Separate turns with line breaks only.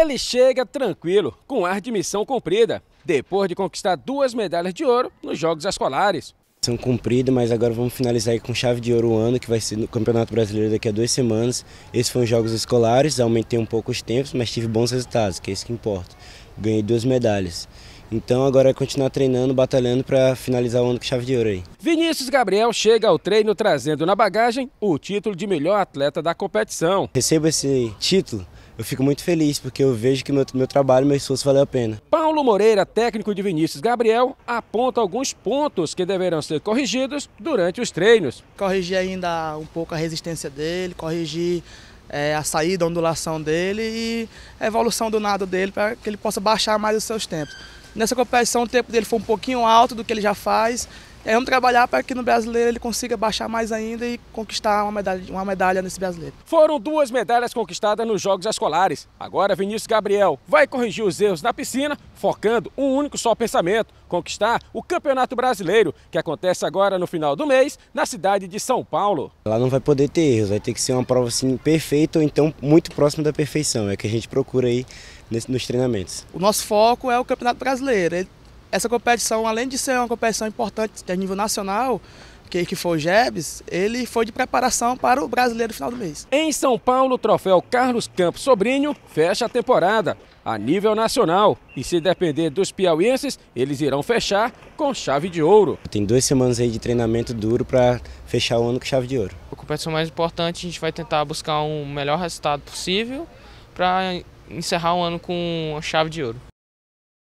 Ele chega tranquilo, com ar de missão cumprida, depois de conquistar duas medalhas de ouro nos Jogos Escolares.
São cumprida, mas agora vamos finalizar com chave de ouro o ano, que vai ser no Campeonato Brasileiro daqui a duas semanas. Esses foram os Jogos Escolares, aumentei um pouco os tempos, mas tive bons resultados, que é isso que importa. Ganhei duas medalhas. Então agora é continuar treinando, batalhando para finalizar o ano com chave de ouro aí.
Vinícius Gabriel chega ao treino trazendo na bagagem o título de melhor atleta da competição.
Recebo esse título eu fico muito feliz, porque eu vejo que meu, meu trabalho, meu esforço valeu a pena.
Paulo Moreira, técnico de Vinícius Gabriel, aponta alguns pontos que deverão ser corrigidos durante os treinos. Corrigir ainda um
pouco a resistência dele, corrigir é, a saída, a ondulação dele e a evolução do nado dele para que ele possa baixar mais os seus tempos. Nessa competição o tempo dele foi um pouquinho alto do que ele já faz e aí vamos trabalhar para que no brasileiro ele consiga baixar mais ainda e conquistar uma medalha, uma medalha nesse brasileiro.
Foram duas medalhas conquistadas nos Jogos Escolares. Agora Vinícius Gabriel vai corrigir os erros na piscina, focando um único só pensamento: conquistar o Campeonato Brasileiro, que acontece agora no final do mês, na cidade de São Paulo.
Lá não vai poder ter erros, vai ter que ser uma prova assim perfeita ou então muito próxima da perfeição. É o que a gente procura aí nos treinamentos.
O nosso foco é o Campeonato Brasileiro. Ele essa competição, além de ser uma competição importante a nível nacional, que, que foi o Jebs, ele
foi de preparação para o brasileiro final do mês. Em São Paulo, o troféu Carlos Campos Sobrinho fecha a temporada a nível nacional. E se depender dos piauienses, eles irão
fechar com chave de ouro. Tem duas semanas aí de treinamento duro para fechar o ano com chave de ouro.
A competição mais importante, a gente vai tentar buscar o um melhor resultado possível para encerrar o ano com chave de ouro.